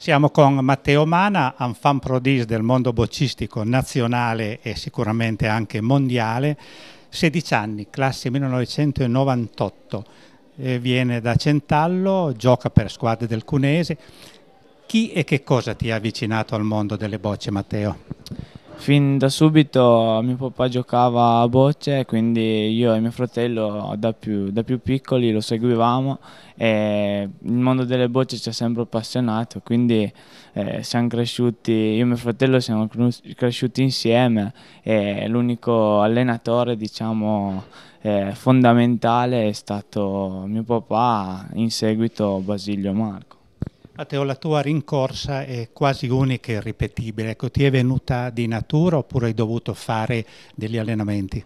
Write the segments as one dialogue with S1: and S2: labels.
S1: Siamo con Matteo Mana, un fan prodis del mondo boccistico nazionale e sicuramente anche mondiale, 16 anni, classe 1998, eh, viene da Centallo, gioca per squadre del Cunese.
S2: Chi e che cosa ti ha avvicinato al mondo delle bocce Matteo? Fin da subito mio papà giocava a bocce, quindi io e mio fratello da più, da più piccoli lo seguivamo e il mondo delle bocce ci ha sempre appassionato, quindi eh, siamo cresciuti, io e mio fratello siamo cresciuti insieme e l'unico allenatore diciamo, eh, fondamentale è stato mio papà, in seguito Basilio Marco.
S1: Matteo, la tua rincorsa è quasi unica e irripetibile. Ecco, ti è venuta di natura oppure hai dovuto
S2: fare degli allenamenti?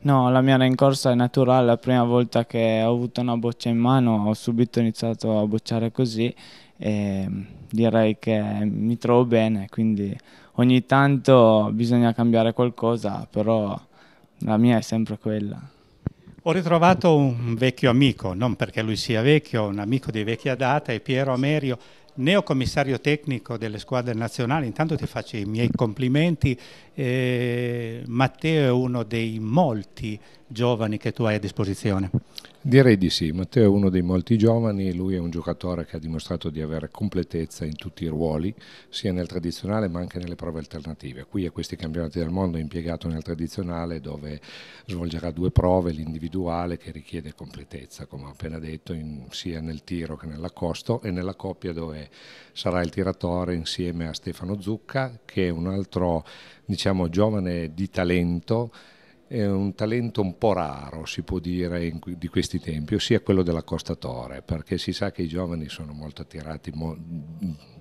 S2: No, la mia rincorsa è naturale. La prima volta che ho avuto una boccia in mano ho subito iniziato a bocciare così e direi che mi trovo bene, quindi ogni tanto bisogna cambiare qualcosa, però la mia è sempre quella. Ho ritrovato un
S1: vecchio amico, non perché lui sia vecchio, un amico di vecchia data, è Piero Amerio, neocommissario tecnico delle squadre nazionali. Intanto ti faccio i miei complimenti eh, Matteo è uno dei molti giovani che tu hai a disposizione.
S3: Direi di sì, Matteo è uno dei molti giovani, lui è un giocatore che ha dimostrato di avere completezza in tutti i ruoli, sia nel tradizionale ma anche nelle prove alternative. Qui a questi campionati del mondo è impiegato nel tradizionale dove svolgerà due prove, l'individuale che richiede completezza, come ho appena detto, in, sia nel tiro che nell'accosto e nella coppia dove sarà il tiratore insieme a Stefano Zucca che è un altro diciamo, siamo giovane di talento, è un talento un po' raro, si può dire, di questi tempi, ossia quello dell'accostatore, perché si sa che i giovani sono molto attirati mo-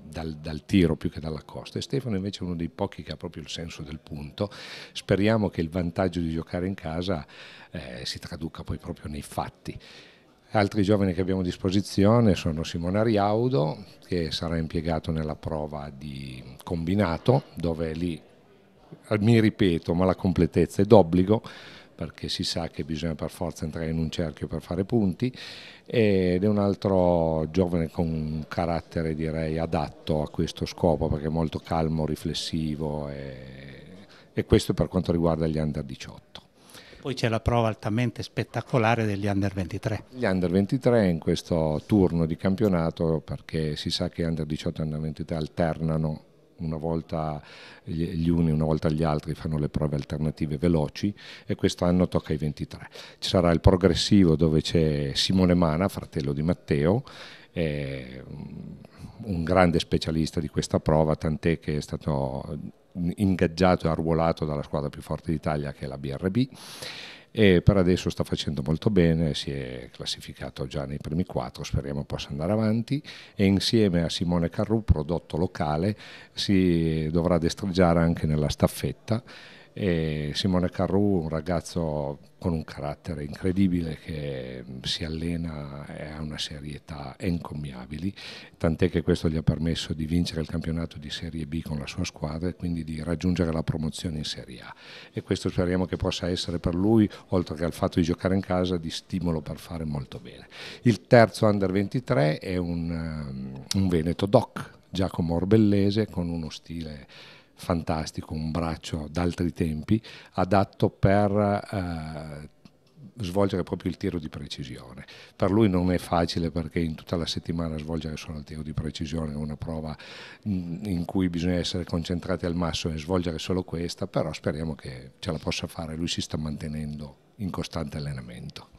S3: dal, dal, tiro più che dalla costa. E Stefano invece è uno dei pochi che ha proprio il senso del punto. Speriamo che il vantaggio di giocare in casa eh, si traduca poi proprio nei fatti. Altri giovani che abbiamo a disposizione sono Simone Ariaudo, che sarà impiegato nella prova di combinato, dove lì eh, mi ripeto, ma la completezza è d'obbligo perché si sa che bisogna per forza entrare in un cerchio per fare punti ed è un altro giovane con un carattere direi adatto a questo scopo perché è molto calmo, riflessivo e, e questo per quanto riguarda gli under 18.
S1: Poi c'è la prova altamente spettacolare degli under 23.
S3: Gli under 23 in questo turno di campionato perché si sa che under 18 e under 23 alternano una volta gli uni, una volta gli altri fanno le prove alternative veloci e quest'anno tocca ai 23. Ci sarà il progressivo dove c'è Simone Mana, fratello di Matteo, un grande specialista di questa prova, tant'è che è stato ingaggiato e arruolato dalla squadra più forte d'Italia che è la BRB e per adesso sta facendo molto bene, si è classificato già nei primi quattro, speriamo possa andare avanti e insieme a Simone Carru, prodotto locale, si dovrà destreggiare anche nella staffetta e Simone Carrù, un ragazzo con un carattere incredibile che mm, si allena e ha una serietà incommiabili, tant'è che questo gli ha permesso di vincere il campionato di Serie B con la sua squadra e quindi di raggiungere la promozione in Serie A. E questo speriamo che possa essere per lui, oltre che al fatto di giocare in casa, di stimolo per fare molto bene. Il terzo under 23 è un, mm, un Veneto Doc, Giacomo Orbellese, con uno stile fantastico, un braccio d'altri tempi, adatto per eh, svolgere proprio il tiro di precisione. Per lui non è facile perché in tutta la settimana svolgere solo il tiro di precisione è una prova mm, in cui bisogna essere concentrati al massimo e svolgere solo questa, però speriamo che ce la possa fare, lui si sta mantenendo in costante allenamento.